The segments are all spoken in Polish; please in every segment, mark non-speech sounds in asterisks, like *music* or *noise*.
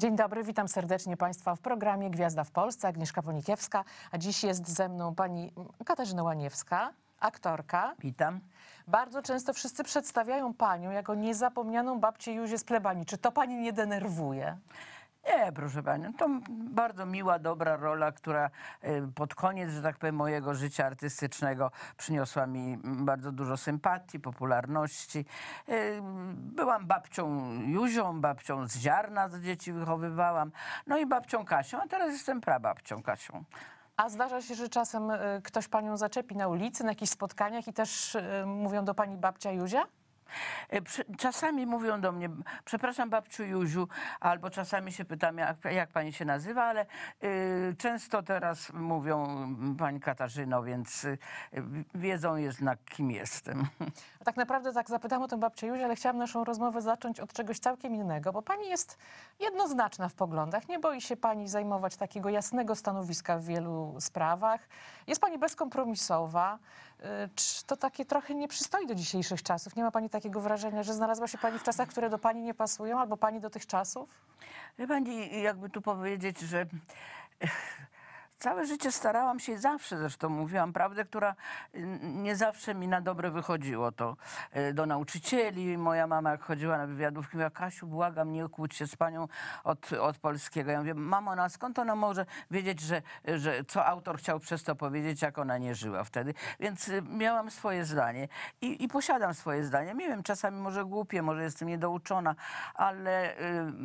Dzień dobry, witam serdecznie Państwa w programie Gwiazda w Polsce, Agnieszka Ponikiewska, a dziś jest ze mną pani Katarzyna Łaniewska, aktorka. Witam. Bardzo często wszyscy przedstawiają panią jako niezapomnianą babcię Józię z plebanii. Czy to pani nie denerwuje? Nie, proszę panią, no to bardzo miła, dobra rola, która y, pod koniec, że tak powiem, mojego życia artystycznego przyniosła mi bardzo dużo sympatii, popularności. Y, byłam babcią Józią, babcią z ziarna, z dzieci wychowywałam, no i babcią Kasią, a teraz jestem prababcią Kasią. A zdarza się, że czasem y, ktoś panią zaczepi na ulicy, na jakichś spotkaniach i też mówią do pani babcia Józia? E, czasami mówią do mnie, przepraszam babciu Józiu, albo czasami się pytam, jak, jak pani się nazywa, ale y, często teraz mówią mm, pani Katarzyno, więc y, wiedzą jednak, kim jestem. Tak naprawdę tak zapytam o tę babcię Józię, ale chciałam naszą rozmowę zacząć od czegoś całkiem innego, bo pani jest jednoznaczna w poglądach. Nie boi się pani zajmować takiego jasnego stanowiska w wielu sprawach. Jest pani bezkompromisowa. Y, to takie trochę nie przystoi do dzisiejszych czasów? Nie ma Pani takiego wrażenia, że znalazła się Pani w czasach, które do Pani nie pasują albo Pani do tych czasów? Pani, jakby tu powiedzieć, że Całe życie starałam się i zawsze zresztą mówiłam prawdę, która nie zawsze mi na dobre wychodziło. To e, do nauczycieli, moja mama jak chodziła na wywiadówki, mówiła Kasiu, błagam, nie kłóć się z panią od, od polskiego. Ja mówię, mamo, no a skąd ona może wiedzieć, że, że co autor chciał przez to powiedzieć, jak ona nie żyła wtedy? Więc y, miałam swoje zdanie i, i posiadam swoje zdanie. Nie wiem, czasami może głupie, może jestem niedouczona, ale y,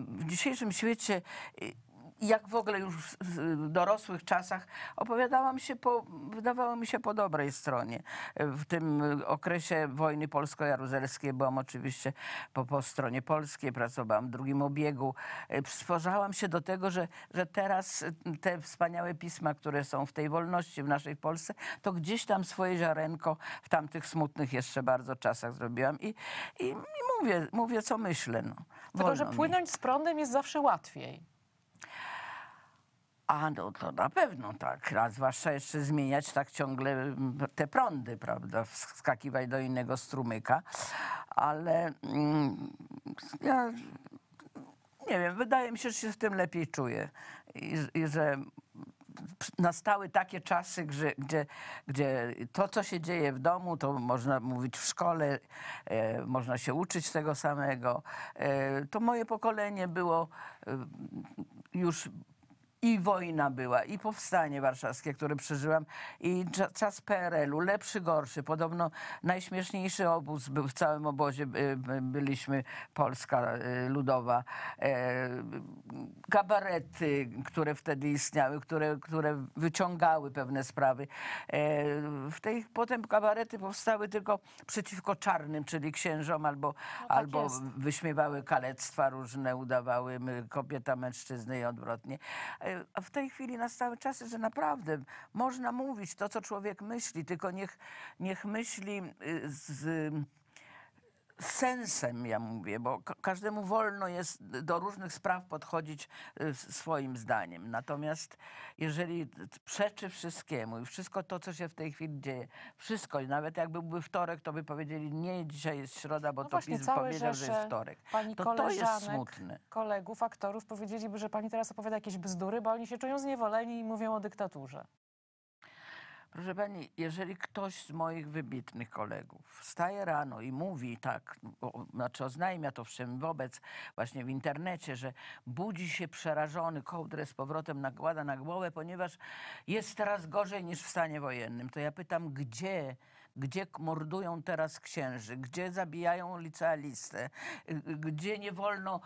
w dzisiejszym świecie y, jak w ogóle już w dorosłych czasach opowiadałam się po, wydawało mi się po dobrej stronie. W tym okresie wojny polsko-jaruzelskiej byłam oczywiście po, po stronie polskiej, pracowałam w drugim obiegu. E, stworzałam się do tego, że, że teraz te wspaniałe pisma, które są w tej wolności w naszej Polsce, to gdzieś tam swoje ziarenko w tamtych smutnych jeszcze bardzo czasach zrobiłam i, i, i mówię, mówię co myślę. No. Tylko, że płynąć mi. z prądem jest zawsze łatwiej. A no to na pewno tak, a zwłaszcza jeszcze zmieniać tak ciągle mm, te prądy, prawda, wskakiwać do innego strumyka, ale mm, ja nie wiem, wydaje mi się, że się z tym lepiej czuję i, i że nastały takie czasy, gdzie, gdzie, gdzie to, co się dzieje w domu, to można mówić w szkole, e, można się uczyć tego samego. E, to moje pokolenie było e, już i wojna była, i powstanie warszawskie, które przeżyłam, i czas PRL-u, lepszy, gorszy. Podobno najśmieszniejszy obóz był w całym obozie, byliśmy Polska e, Ludowa. E, kabarety, które wtedy istniały, które, które wyciągały pewne sprawy. E, w tej, potem kabarety powstały tylko przeciwko czarnym, czyli księżom, albo, no tak albo wyśmiewały kalectwa różne, udawały kobieta, mężczyzny i odwrotnie a w tej chwili nastały czasy, że naprawdę można mówić to, co człowiek myśli, tylko niech, niech myśli y, z sensem, ja mówię, bo każdemu wolno jest do różnych spraw podchodzić y, swoim zdaniem. Natomiast jeżeli przeczy wszystkiemu i wszystko to, co się w tej chwili dzieje, wszystko, i nawet jakby byłby wtorek, to by powiedzieli, nie, dzisiaj jest środa, bo no to PiS powiedział, że jest wtorek. Pani to, to jest smutne. kolegów, aktorów powiedzieliby, że pani teraz opowiada jakieś bzdury, bo oni się czują zniewoleni i mówią o dyktaturze. Proszę pani, jeżeli ktoś z moich wybitnych kolegów wstaje rano i mówi tak, o, znaczy oznajmia to wszem wobec właśnie w internecie, że budzi się przerażony, kołdrę z powrotem nakłada na głowę, ponieważ jest teraz gorzej niż w stanie wojennym, to ja pytam, gdzie gdzie mordują teraz księży, gdzie zabijają licealistę, y, gdzie nie wolno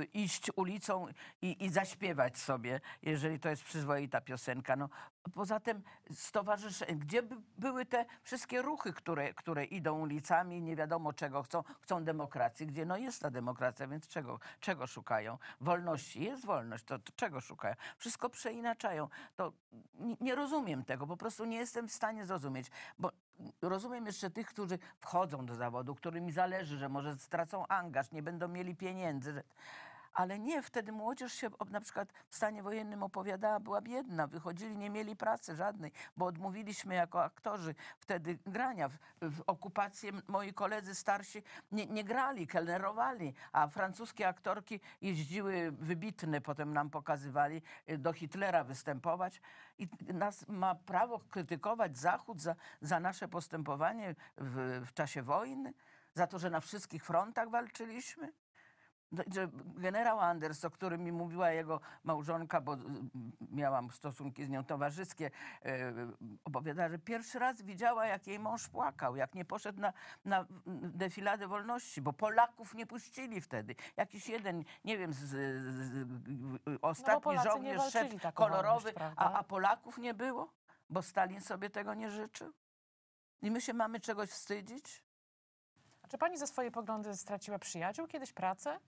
y, iść ulicą i, i zaśpiewać sobie, jeżeli to jest przyzwoita piosenka. No, poza tym stowarzyszenie, gdzie były te wszystkie ruchy, które, które idą ulicami, nie wiadomo czego chcą, chcą demokracji, gdzie no jest ta demokracja, więc czego, czego szukają? Wolności, jest wolność, to, to czego szukają? Wszystko przeinaczają. To nie, nie rozumiem tego, po prostu nie jestem w stanie zrozumieć, bo rozumiem jeszcze tych, którzy wchodzą do zawodu, którym zależy, że może stracą angaż, nie będą mieli pieniędzy, ale nie, wtedy młodzież się na przykład w stanie wojennym opowiadała, była biedna, wychodzili, nie mieli pracy żadnej, bo odmówiliśmy jako aktorzy wtedy grania. W, w okupację moi koledzy starsi nie, nie grali, kelnerowali, a francuskie aktorki jeździły wybitne, potem nam pokazywali, y, do Hitlera występować. I nas ma prawo krytykować Zachód za, za nasze postępowanie w, w czasie wojny, za to, że na wszystkich frontach walczyliśmy. No generał Anders, o którym mi mówiła jego małżonka, bo y, miałam stosunki z nią towarzyskie, e, opowiada, że pierwszy raz widziała, jak jej mąż płakał, jak nie poszedł na, na mm, defiladę wolności, bo Polaków nie puścili wtedy. Jakiś jeden, nie wiem, z, z, y, ostatni no, żołnierz szedł kolorowy, a, a Polaków nie było, bo Stalin sobie tego nie życzył. I my się mamy czegoś wstydzić? Czy pani za swoje poglądy straciła przyjaciół, kiedyś pracę?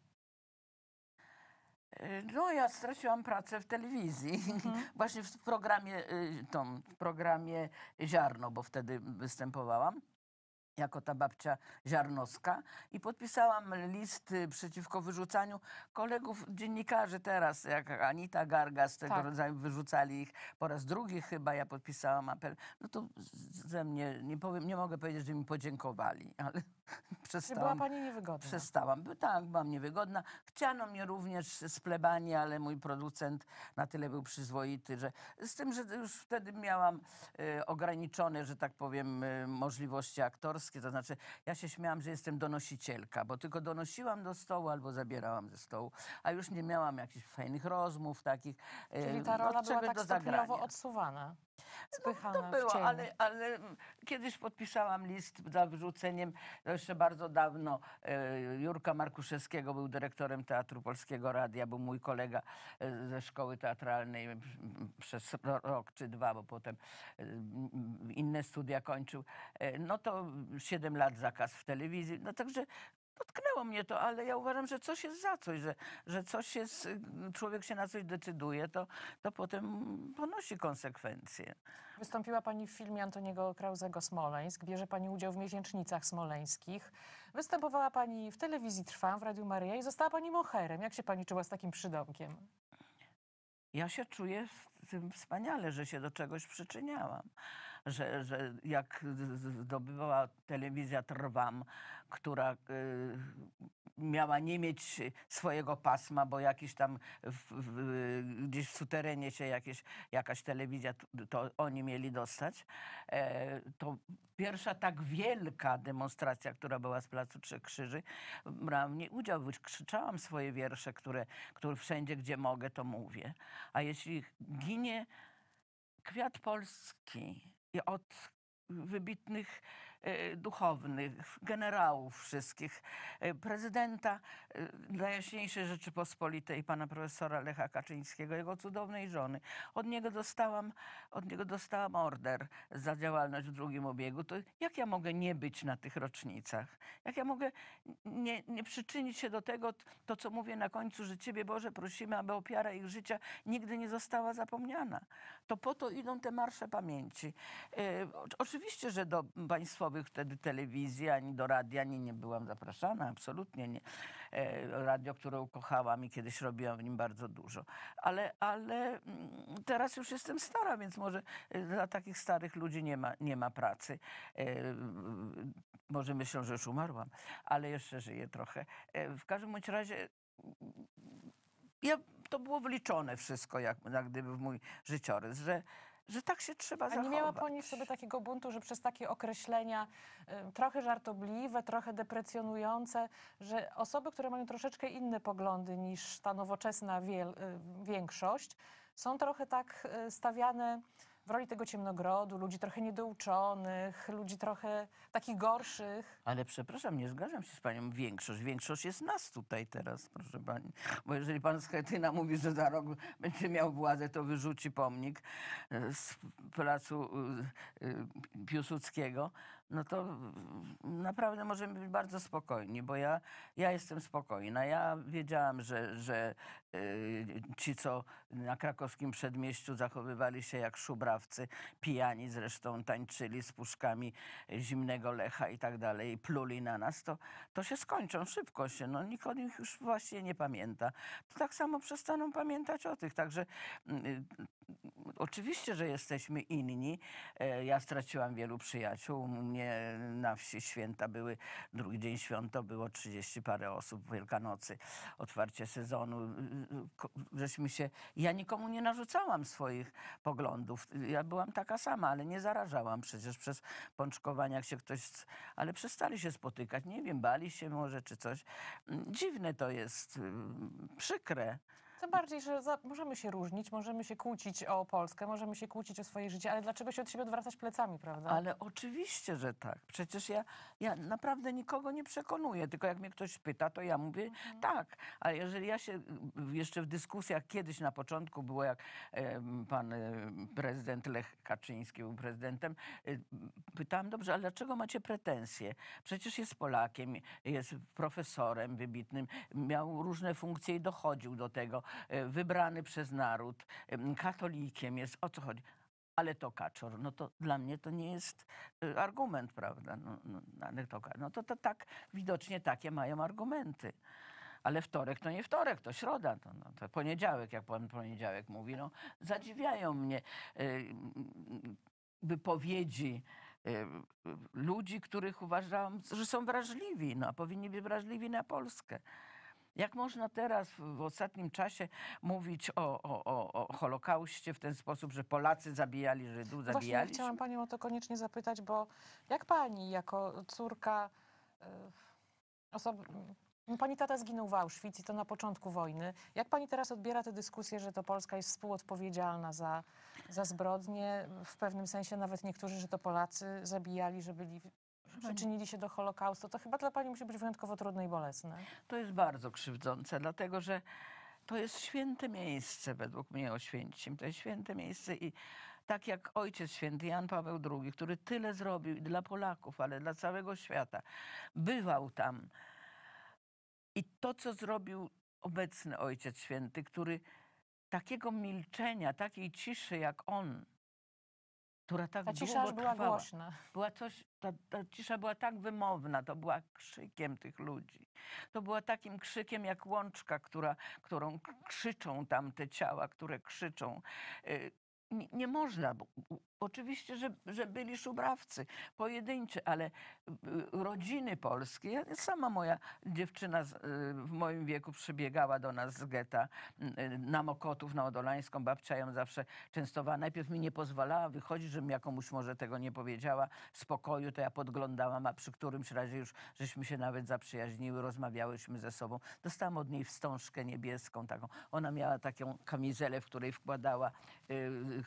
Yy, no, ja straciłam pracę w telewizji, mhm. *laughs* właśnie w programie, yy, tą, w programie Ziarno, bo wtedy występowałam jako ta babcia Ziarnowska i podpisałam list y, przeciwko wyrzucaniu kolegów dziennikarzy teraz, jak Anita Garga z tego tak. rodzaju, wyrzucali ich po raz drugi chyba, ja podpisałam apel. No to ze mnie, nie, powiem, nie mogę powiedzieć, że mi podziękowali, *laughs* ale... *laughs* Przestałam, była pani niewygodna? Przestałam. Tak, byłam niewygodna. Chciano mnie również z plebanii, ale mój producent na tyle był przyzwoity, że z tym, że już wtedy miałam y, ograniczone, że tak powiem, y, możliwości aktorskie. To znaczy, ja się śmiałam, że jestem donosicielka, bo tylko donosiłam do stołu albo zabierałam ze stołu, a już nie miałam jakichś fajnych rozmów takich. Y, Czyli ta rola była tak do stopniowo odsuwana? no, to było, ale, ale, mm, kiedyś podpisałam list za wyrzuceniem, no, jeszcze bardzo dawno, e, Jurka Markuszewskiego był dyrektorem Teatru Polskiego Radia, był mój kolega e, ze szkoły teatralnej przez rok czy dwa, bo potem e, inne studia kończył. No to siedem lat zakaz w telewizji. No także dotknęło mnie to, ale ja uważam, że coś jest za coś, że, że coś jest, y, człowiek się na coś decyduje, to, to potem ponosi konsekwencje. Wystąpiła pani w filmie Antoniego Krauzego Smoleńsk, bierze pani udział w miesięcznicach smoleńskich. Występowała pani w telewizji Trwam, w Radiu Maryja i została pani moherem. Jak się pani czuła z takim przydomkiem? Ja się czuję w tym wspaniale, że się do czegoś przyczyniałam że, że jak zdobywała telewizja Trwam, która y, miała nie mieć swojego pasma, bo jakiś tam w, w, y, gdzieś w suterenie się jakieś, jakaś telewizja, to oni mieli dostać. E, to pierwsza tak wielka demonstracja, która była z Placu Trzech Krzyży, brałam nie udział, krzyczałam swoje wiersze, które, które wszędzie, gdzie mogę, to mówię. A jeśli ginie kwiat polski, od wybitnych E, duchownych, generałów wszystkich, e, prezydenta e, Najjaśniejszej Rzeczypospolitej, pana profesora Lecha Kaczyńskiego, jego cudownej żony. Od niego dostałam, od niego dostałam order za działalność w drugim obiegu. To jak ja mogę nie być na tych rocznicach? Jak ja mogę nie, nie przyczynić się do tego, to co mówię na końcu, że Ciebie Boże prosimy, aby ofiara ich życia nigdy nie została zapomniana. To po to idą te marsze pamięci. oczywiście, że do państwowych publicznościowych wtedy telewizji, ani do radia, ani nie byłam zapraszana, absolutnie nie. E, radio, które ukochałam i kiedyś robiłam w nim bardzo dużo. Ale, ale mm, teraz już jestem stara, więc może e, dla takich starych ludzi nie ma, nie ma pracy. E, może myślą, że już umarłam, ale jeszcze żyję trochę. W każdym bądź razie mm, ja, to było wliczone wszystko, jak, jak gdyby w mój życiorys, że że tak się trzeba A zachować. nie miała Pani w sobie takiego buntu, że przez takie określenia y, trochę żartobliwe, trochę deprecjonujące, że osoby, które mają troszeczkę inne poglądy niż ta nowoczesna wiel, y, większość, są trochę tak y, stawiane w roli tego ciemnogrodu, ludzi trochę niedouczonych, ludzi trochę takich gorszych. Ale przepraszam, nie zgadzam się z panią. Większość, większość jest nas tutaj teraz, proszę pani. Bo jeżeli pan Schetyna mówi, że za rok będzie miał władzę, to wyrzuci pomnik e, z placu e, e, Piłsudskiego no to naprawdę możemy być bardzo spokojni, bo ja, ja jestem spokojna. Ja wiedziałam, że, że yy, ci, co na krakowskim przedmieściu zachowywali się jak szubrawcy, pijani zresztą, tańczyli z puszkami zimnego lecha i tak dalej, pluli na nas, to, to się skończą szybko się. No, nikt o nich już właściwie nie pamięta. To tak samo przestaną pamiętać o tych. Także yy, oczywiście, że jesteśmy inni. Yy, ja straciłam wielu przyjaciół. Mnie na wsi święta były, drugi dzień święto było 30 parę osób, Wielkanocy, otwarcie sezonu. Y, y, y, żeśmy się, ja nikomu nie narzucałam swoich poglądów. Ja byłam taka sama, ale nie zarażałam przecież przez pączkowania, jak się ktoś, ale przestali się spotykać. Nie wiem, bali się może czy coś. Mm, dziwne to jest, przykre. Tym bardziej, że za, możemy się różnić, możemy się kłócić o Polskę, możemy się kłócić o swoje życie, ale dlaczego się od siebie odwracać plecami, prawda? Ale oczywiście, że tak. Przecież ja, ja naprawdę nikogo nie przekonuję, tylko jak mnie ktoś pyta, to ja mówię mhm. tak. Ale jeżeli ja się jeszcze w dyskusjach kiedyś na początku było, jak pan prezydent Lech Kaczyński był prezydentem, pytałam, dobrze, ale dlaczego macie pretensje? Przecież jest Polakiem, jest profesorem wybitnym, miał różne funkcje i dochodził do tego. E, wybrany przez naród, katolikiem jest, o co chodzi? ale to kaczor. No to dla mnie to nie jest e, argument, prawda? No, no, no to, no to, to tak, widocznie takie mają argumenty. Ale wtorek to nie wtorek, to środa, to, no, to poniedziałek, jak pan poniedziałek mówi. No, zadziwiają mnie e, wypowiedzi ludzi, których uważam, że są wrażliwi, no, a powinni być wrażliwi na Polskę. Jak można teraz w ostatnim czasie mówić o, o, o, Holokauście w ten sposób, że Polacy zabijali Żydów, zabijali? No ja chciałam panią o to koniecznie zapytać, bo jak pani jako córka e, osoby... No pani tata zginął w Auschwitz i to na początku wojny. Jak pani teraz odbiera tę dyskusję, że to Polska jest współodpowiedzialna za, za zbrodnie? W pewnym sensie nawet niektórzy, że to Polacy zabijali, że byli no przyczynili się do Holokaustu, to chyba dla pani musi być wyjątkowo trudne i bolesne. To jest bardzo krzywdzące, dlatego że to jest święte miejsce według mnie Oświęcim. To jest święte miejsce i tak jak ojciec święty Jan Paweł II, który tyle zrobił dla Polaków, ale dla całego świata, bywał tam. I to, co zrobił obecny ojciec święty, który takiego milczenia, takiej ciszy jak on która tak ta cisza długo była głośna. Była coś, ta, ta, cisza była tak wymowna, to była krzykiem tych ludzi. To była takim krzykiem jak łączka, która, którą krzyczą tam te ciała, które krzyczą. Y, nie, nie można Oczywiście, że, że byli szubrawcy pojedynczy, ale y, rodziny polskie, sama moja dziewczyna y, w moim wieku przybiegała do nas z getta y, na Mokotów, na Odolańską. Babcia ją zawsze częstowała. Najpierw mi nie pozwalała wychodzić, żebym ja komuś może tego nie powiedziała. W spokoju to ja podglądałam, a przy którymś razie już żeśmy się nawet zaprzyjaźniły, rozmawiałyśmy ze sobą. Dostałam od niej wstążkę niebieską taką. Ona miała taką kamizelę, w której wkładała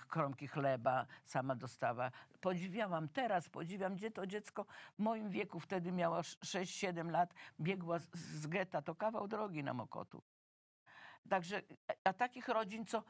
kromki chleba, sam sama dostała. Podziwiałam teraz, podziwiam, gdzie to dziecko w moim wieku wtedy miała 6-7 lat, biegła z, z getta, to kawał drogi na Mokotu. Także, a takich rodzin, co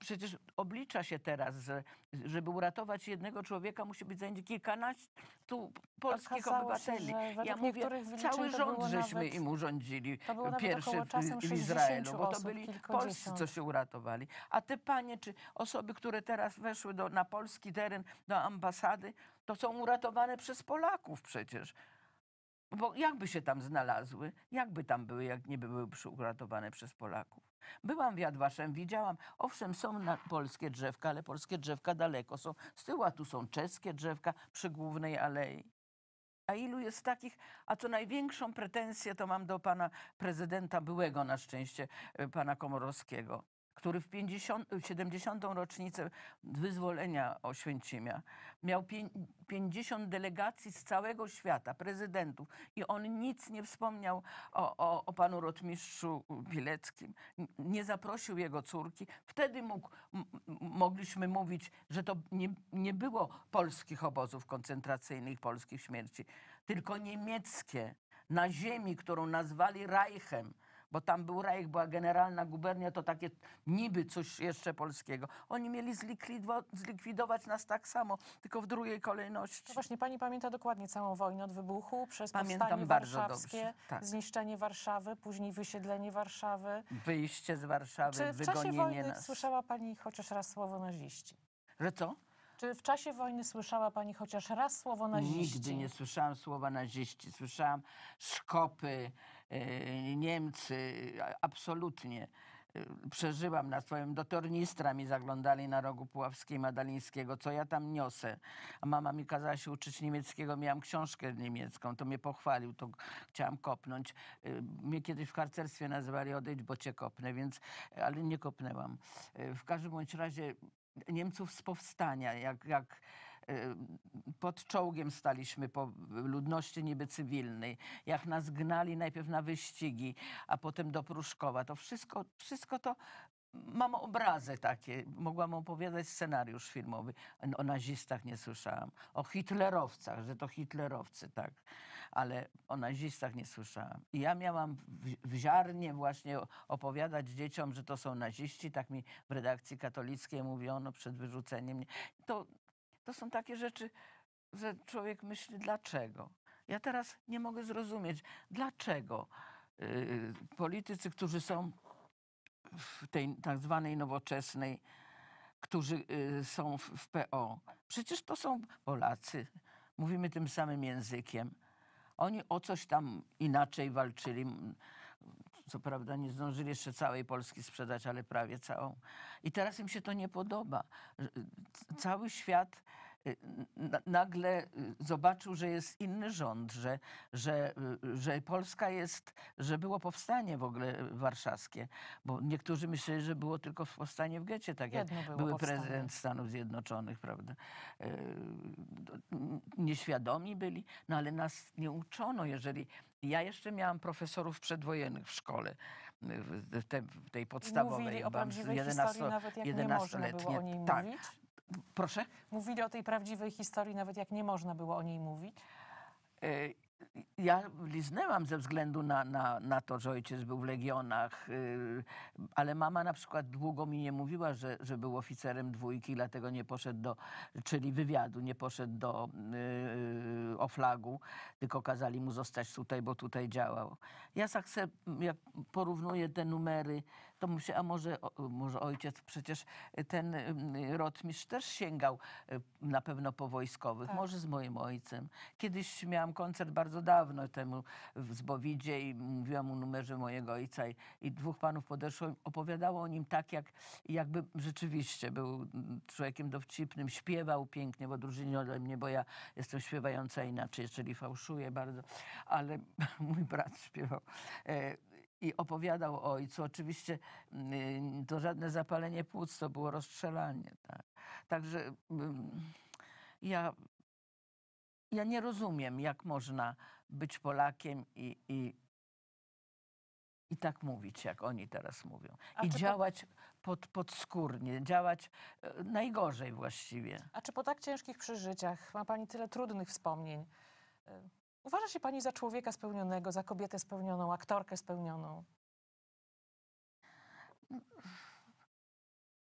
przecież oblicza się teraz, że żeby uratować jednego człowieka, musi być kilkanaście tu polskich Okazało obywateli. Się, ja mówię, cały rząd żeśmy nawet, im urządzili pierwszy w, w Izraelu, bo to byli polscy, co się uratowali. A te panie, czy osoby, które teraz weszły do, na polski teren, do ambasady, to są uratowane przez Polaków przecież. Bo jakby się tam znalazły, jakby tam były, jak nie były uratowane przez Polaków. Byłam w Jadwaszem, widziałam, owszem, są polskie drzewka, ale polskie drzewka daleko są. Z tyłu, a tu są czeskie drzewka przy głównej alei. A ilu jest takich, a co największą pretensję to mam do pana prezydenta byłego na szczęście, e, pana Komorowskiego który w, 50, w 70. rocznicę wyzwolenia Oświęcimia miał 50 delegacji z całego świata, prezydentów, i on nic nie wspomniał o, o, o panu rotmistrzu Pileckim, nie zaprosił jego córki. Wtedy mógł, mogliśmy mówić, że to nie, nie było polskich obozów koncentracyjnych, polskich śmierci, tylko niemieckie na ziemi, którą nazwali Reichem bo tam był Rajek, była generalna gubernia, to takie niby coś jeszcze polskiego. Oni mieli zlikwidować nas tak samo, tylko w drugiej kolejności. No właśnie, pani pamięta dokładnie całą wojnę od wybuchu, przez Pamiętam powstanie bardzo warszawskie, tak. zniszczenie Warszawy, później wysiedlenie Warszawy. Wyjście z Warszawy, Czy w czasie wojny nas. słyszała pani chociaż raz słowo naziści? Że co? Czy w czasie wojny słyszała Pani chociaż raz słowo naziści? Nigdy nie słyszałam słowa naziści. Słyszałam szkopy, E, Niemcy, absolutnie. E, Przeżyłam na swoim, do tornistra mi zaglądali na rogu Puławskiej Madalińskiego, co ja tam niosę. A mama mi kazała się uczyć niemieckiego, miałam książkę niemiecką, to mnie pochwalił, to chciałam kopnąć. E, mnie kiedyś w karcerstwie nazywali odejść, bo cię kopnę, więc, ale nie kopnęłam. W każdym bądź razie Niemców z powstania, jak, jak E, pod czołgiem staliśmy po ludności niby cywilnej, jak nas gnali najpierw na wyścigi, a potem do Pruszkowa. To wszystko, wszystko to mam obrazy takie. Mogłam opowiadać scenariusz filmowy. O nazistach nie słyszałam. O hitlerowcach, że to hitlerowcy, tak. Ale o nazistach nie słyszałam. I ja miałam w ziarnie właśnie opowiadać dzieciom, że to są naziści. Tak mi w redakcji katolickiej mówiono przed wyrzuceniem. To to są takie rzeczy, że człowiek myśli, dlaczego? Ja teraz nie mogę zrozumieć, dlaczego yy, politycy, którzy są w tej tak zwanej nowoczesnej, którzy yy, są w, w PO, przecież to są Polacy, mówimy tym samym językiem. Oni o coś tam inaczej walczyli. Co prawda nie zdążyli jeszcze całej Polski sprzedać, ale prawie całą. I teraz im się to nie podoba. Cały świat y, nagle y, zobaczył, że jest inny rząd, że, że, y, że Polska jest, że było powstanie w ogóle warszawskie, bo niektórzy myśleli, że było tylko powstanie w getcie, tak Jedno jak były powstanie. prezydent Stanów Zjednoczonych, prawda? nieświadomi byli, no ale nas nie uczono, jeżeli... Ja jeszcze miałam profesorów przedwojennych w szkole, w, te, w tej podstawowej. Mówili o prawdziwej 11, historii, nawet jak nie można było o niej tak. mówić? Proszę? Mówili o tej prawdziwej historii, nawet jak nie można było o niej mówić? Y, ja liznęłam ze względu na, na, na, to, że ojciec był w legionach, y, ale mama na przykład długo mi nie mówiła, że, że był oficerem dwójki, dlatego nie poszedł do, czyli wywiadu, nie poszedł do yy, oflagu, tylko kazali mu zostać tutaj, bo tutaj działał. Ja tak jak porównuję te numery to mu a może, może ojciec, przecież ten mm, rotmistrz też sięgał y, na pewno po wojskowych, tak. może z moim ojcem. Kiedyś miałam koncert bardzo dawno temu w Zbowidzie i mówiłam o numerze mojego ojca i, i dwóch panów podeszło i opowiadało o nim tak, jak, jakby rzeczywiście był mm, człowiekiem dowcipnym, śpiewał pięknie, w odróżnieniu ode mnie, bo ja jestem śpiewająca inaczej, czyli fałszuję bardzo, ale *laughs* mój brat śpiewał e, i opowiadał o ojcu. Oczywiście mm, to żadne zapalenie płuc, to było rozstrzelanie. Tak. Także mm, ja, ja nie rozumiem, jak można być Polakiem i, i, i tak mówić, jak oni teraz mówią. A I działać po... pod, podskórnie, działać e, najgorzej właściwie. A czy po tak ciężkich przeżyciach ma Pani tyle trudnych wspomnień? E, Uważa się pani za człowieka spełnionego, za kobietę spełnioną, aktorkę spełnioną?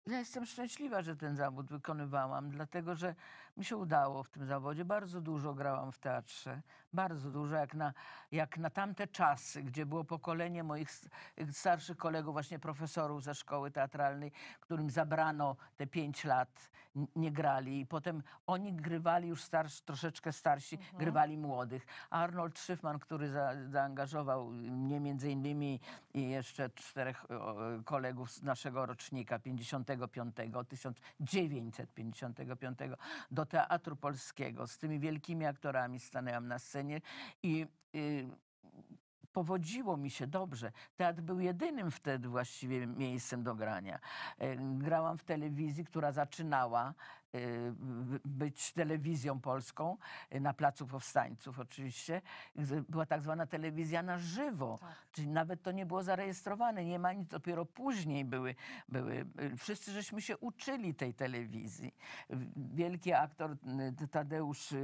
Ja jestem szczęśliwa, że ten zawód wykonywałam, dlatego że mi się udało w tym zawodzie. Bardzo dużo grałam w teatrze. Bardzo dużo, jak na, jak na tamte czasy, gdzie było pokolenie moich starszych kolegów, właśnie profesorów ze szkoły teatralnej, którym zabrano te pięć lat, nie grali. I potem oni grywali już starsi troszeczkę starsi, mhm. grywali młodych. Arnold Szyfman, który za, zaangażował mnie między innymi i jeszcze czterech kolegów z naszego rocznika, 55, 1955 do Teatru Polskiego. Z tymi wielkimi aktorami stanęłam na scenie i y, powodziło mi się dobrze. Teatr był jedynym wtedy właściwie miejscem do grania. E, grałam w telewizji, która zaczynała e, być telewizją polską e, na Placu Powstańców oczywiście. Była tak zwana telewizja na żywo, tak. czyli nawet to nie było zarejestrowane, nie ma nic, dopiero później były, były, wszyscy żeśmy się uczyli tej telewizji. Wielki aktor Tadeusz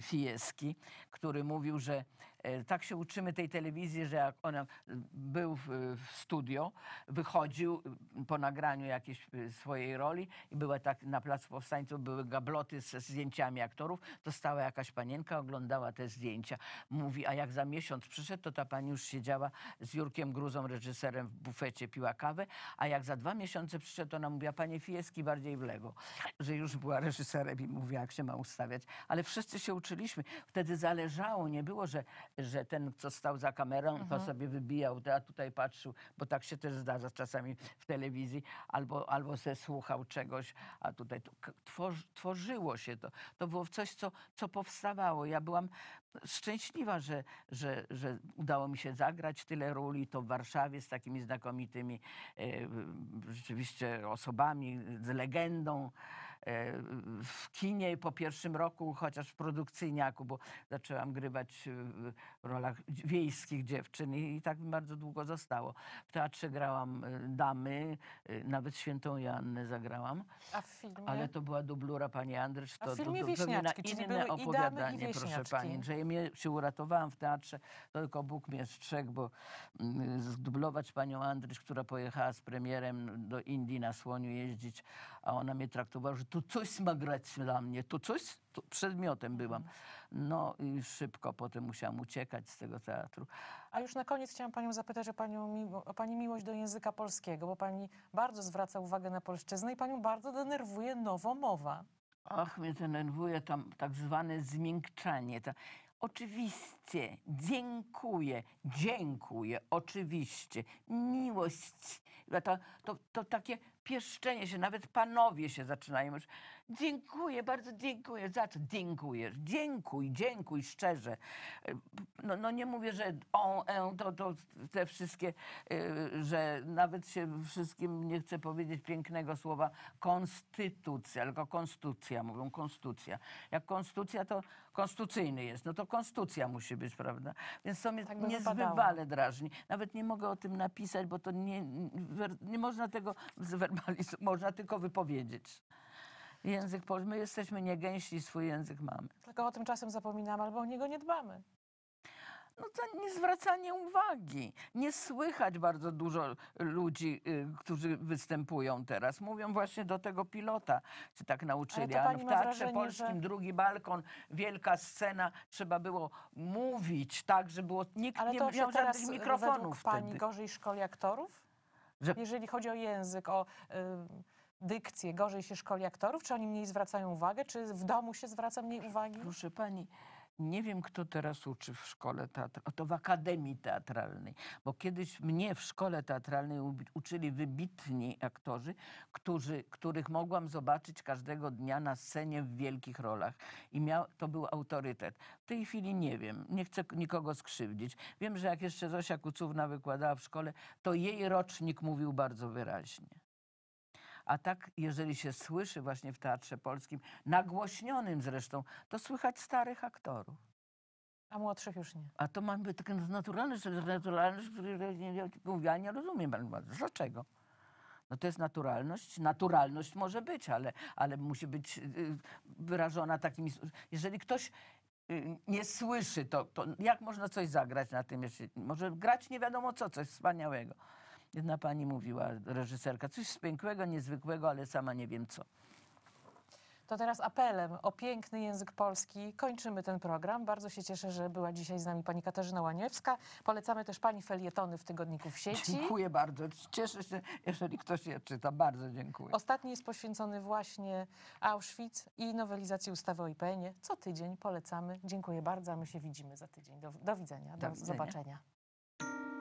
Fijewski, który mówił, że E, tak się uczymy tej telewizji, że jak on był w, studio, wychodził y, po nagraniu jakiejś y, swojej roli i była tak na Placu Powstańców były gabloty ze zdjęciami aktorów, to stała jakaś panienka, oglądała te zdjęcia. Mówi, a jak za miesiąc przyszedł, to ta pani już siedziała z Jurkiem Gruzą, reżyserem w bufecie, piła kawę, a jak za dwa miesiące przyszedł, to ona mówiła, panie Fieski, bardziej w lewo, że już była reżyserem i mówiła, jak się ma ustawiać. Ale wszyscy się uczyliśmy. Wtedy zależało, nie było, że że ten, co stał za kamerą, mhm. to sobie wybijał, a tutaj patrzył, bo tak się też zdarza czasami w telewizji, albo, albo se słuchał czegoś, a tutaj tworzyło się to. To było coś, co, co powstawało. Ja byłam szczęśliwa, że, że, że udało mi się zagrać tyle ról to w Warszawie z takimi znakomitymi e, rzeczywiście osobami, z legendą. E, w kinie po pierwszym roku, chociaż w produkcyjniaku, bo zaczęłam grywać e, w rolach wiejskich dziewczyn i tak mi bardzo długo zostało. W teatrze grałam e, damy, nawet Świętą Joannę zagrałam. A w filmie? Ale to była dublura pani Andrzej To, A w filmie to, to Wieśniaczki, czyli były opowiadanie, i proszę pani. Że ja się uratowałam w teatrze, to tylko Bóg mnie strzegł, bo mm, zdublować panią Andrzej która pojechała z premierem do Indii na słoniu jeździć, a ona mnie traktowała, że tu coś ma grać dla mnie, tu coś, tu przedmiotem byłam. No i szybko potem musiałam uciekać z tego teatru. A już na koniec chciałam Panią zapytać o, panią, o Pani miłość do języka polskiego, bo Pani bardzo zwraca uwagę na polszczyznę i Panią bardzo denerwuje nowomowa. Ach, mnie denerwuje tam tak zwane zmiękczanie. Ta... Oczywiście, dziękuję, dziękuję, oczywiście. Miłość, to, to, to takie pieszczenie się, nawet panowie się zaczynają już. Dziękuję, bardzo dziękuję. Za co? Dziękuję. Dziękuj, dziękuj szczerze. E, no, no nie mówię, że on, on e, to, to te wszystkie, e, że nawet się wszystkim nie chcę powiedzieć pięknego słowa konstytucja, tylko konstytucja, mówią konstytucja. Jak konstytucja, to konstytucyjny jest, no to konstytucja musi być, prawda? Więc to mnie tak drażni. Nawet nie mogę o tym napisać, bo to nie, nie można tego *laughs* można tylko wypowiedzieć. Język polski, my jesteśmy niegęsi, swój język mamy. Tylko o tym czasem zapominamy albo o niego nie dbamy. No to niezwracanie uwagi. Nie słychać bardzo dużo ludzi, y, którzy występują teraz. Mówią właśnie do tego pilota, czy tak nauczyli. A no w Teatrze wrażenie, Polskim że... drugi balkon, wielka scena. Trzeba było mówić tak, że było, nikt Ale nie miał żadnych mikrofonów wtedy. pani gorzej szkoli aktorów? Że... Jeżeli chodzi o język, o y, dykcję, gorzej się szkoli aktorów? Czy oni mniej zwracają uwagę? Czy w domu się zwraca mniej uwagi? Proszę pani, nie wiem, kto teraz uczy w szkole teatralnej, to w Akademii Teatralnej, bo kiedyś mnie w szkole teatralnej uczyli wybitni aktorzy, którzy, których mogłam zobaczyć każdego dnia na scenie w wielkich rolach. I miał, to był autorytet. W tej chwili nie wiem, nie chcę nikogo skrzywdzić. Wiem, że jak jeszcze Zosia Kucówna wykładała w szkole, to jej rocznik mówił bardzo wyraźnie. A tak, jeżeli się słyszy właśnie w Teatrze Polskim, nagłośnionym zresztą, to słychać starych aktorów. A młodszych już nie. A to ma być takie naturalne, że naturalność, której ja nie rozumiem. Dlaczego? No to jest naturalność. Naturalność może być, ale, ale musi być y, y, wyrażona takimi... Jeżeli ktoś y, nie słyszy, to, to jak można coś zagrać na tym? Może grać nie wiadomo co, coś wspaniałego. Jedna pani mówiła, reżyserka, coś spiękłego, niezwykłego, ale sama nie wiem co. To teraz apelem o piękny język polski kończymy ten program. Bardzo się cieszę, że była dzisiaj z nami pani Katarzyna Łaniewska. Polecamy też pani felietony w tygodniku w sieci. Dziękuję bardzo. Cieszę się, jeżeli ktoś je czyta. Bardzo dziękuję. Ostatni jest poświęcony właśnie Auschwitz i nowelizacji ustawy o IPN-ie. Co tydzień polecamy. Dziękuję bardzo, a my się widzimy za tydzień. Do, do widzenia, do, do widzenia. zobaczenia.